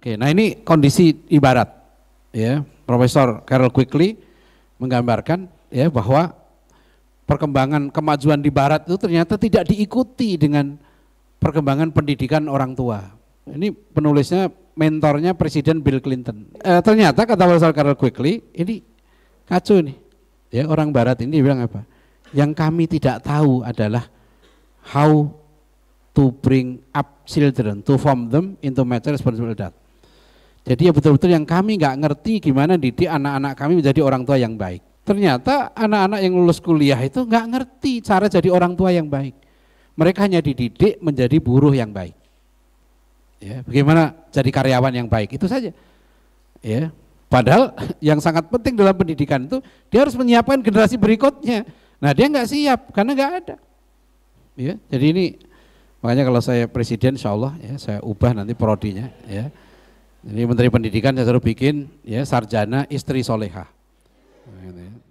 Oke, nah ini kondisi ibarat ya. Profesor Carol Quickly menggambarkan ya bahwa perkembangan kemajuan di barat itu ternyata tidak diikuti dengan perkembangan pendidikan orang tua. Ini penulisnya mentornya Presiden Bill Clinton. E, ternyata kata Profesor Carol Quickly ini kacau ini, Ya orang barat ini bilang apa? Yang kami tidak tahu adalah how to bring up children, to form them into mature responsible adult. Jadi ya betul-betul yang kami nggak ngerti gimana didik anak-anak kami menjadi orang tua yang baik. Ternyata anak-anak yang lulus kuliah itu nggak ngerti cara jadi orang tua yang baik. Mereka hanya dididik menjadi buruh yang baik. Ya, bagaimana jadi karyawan yang baik itu saja. Ya, padahal yang sangat penting dalam pendidikan itu dia harus menyiapkan generasi berikutnya. Nah dia nggak siap karena nggak ada. Ya, jadi ini makanya kalau saya presiden, insya Allah ya saya ubah nanti prodinya. Ya jadi Menteri Pendidikan saya suruh bikin ya sarjana istri solehah. Nah,